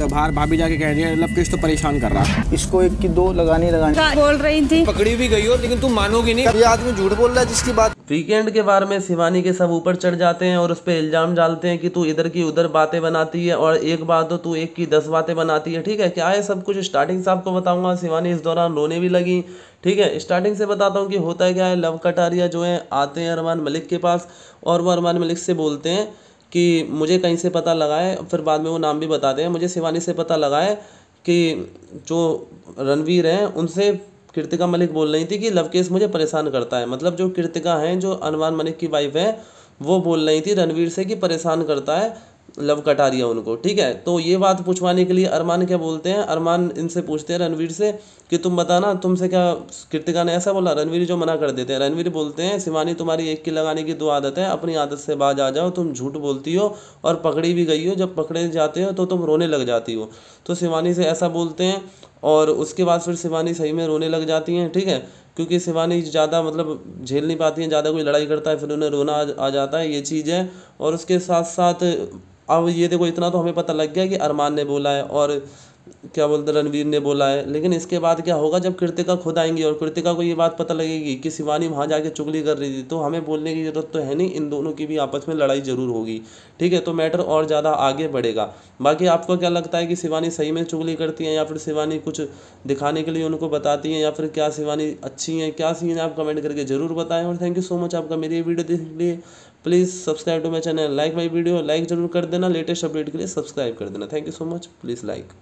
तो बाहर भाभी जाके कह रही है मतलब किस तो परेशान कर रहा है इसको एक की दो लगानी लगानी बोल रही थी पकड़ी भी गई हो लेकिन तुम मानोगी नहीं ये आदमी झूठ बोल रहा है जिसकी बात वीकेंड के बारे में शिवानी के सब ऊपर चढ़ जाते हैं और उस पर इल्जाम डालते हैं कि तू इधर की उधर बातें बनाती है और एक बात तो तू एक की दस बातें बनाती है ठीक है क्या है सब कुछ स्टार्टिंग से आपको बताऊंगा शिवानी इस दौरान रोने भी लगी ठीक है स्टार्टिंग से बताता हूँ कि होता है क्या है लव कटारिया जो है आते हैं अरमान मलिक के पास और वो अरमान मलिक से बोलते हैं कि मुझे कहीं से पता लगा है फिर बाद में वो नाम भी बताते हैं मुझे शिवानी से पता लगा है कि जो रणवीर हैं उनसे कृतिका मलिक बोल रही थी कि लवकेश मुझे परेशान करता है मतलब जो कृतिका हैं जो अनवान मलिक की वाइफ है वो बोल रही थी रणवीर से कि परेशान करता है लव कटा दिया उनको ठीक है तो ये बात पूछवाने के लिए अरमान क्या बोलते हैं अरमान इनसे पूछते हैं रणवीर से कि तुम बताना तुमसे क्या कृतिका ने ऐसा बोला रणवीर जो मना कर देते हैं रणवीर बोलते हैं शिवानी तुम्हारी एक की लगाने की दो आदत है अपनी आदत से बाज आ जाओ तुम झूठ बोलती हो और पकड़ी भी गई हो जब पकड़े जाते हो तो तुम रोने लग जाती हो तो शिवानी से ऐसा बोलते हैं और उसके बाद फिर शिवानी सही में रोने लग जाती हैं ठीक है क्योंकि शिवानी ज़्यादा मतलब झेल नहीं पाती हैं ज़्यादा कोई लड़ाई करता है फिर उन्हें रोना आ जाता है ये चीज़ है और उसके साथ साथ अब ये देखो इतना तो हमें पता लग गया कि अरमान ने बोला है और क्या बोलते रणवीर ने बोला है लेकिन इसके बाद क्या होगा जब कृतिका खुद आएंगी और कृतिका को ये बात पता लगेगी कि शिवानी वहाँ जाके चुगली कर रही थी तो हमें बोलने की ज़रूरत तो है नहीं इन दोनों की भी आपस में लड़ाई ज़रूर होगी ठीक है तो मैटर और ज़्यादा आगे बढ़ेगा बाकी आपको क्या लगता है कि शिवानी सही में चुगली करती है या फिर शिवानी कुछ दिखाने के लिए उनको बताती है या फिर क्या शिवानी अच्छी हैं क्या सीन है आप कमेंट करके ज़रूर बताएँ और थैंक यू सो मच आपका मेरी वीडियो देखने के लिए please subscribe to my channel like my video like जरूर कर देना लेटेस्ट अपडेट के लिए सब्सक्राइब कर देना thank you so much please like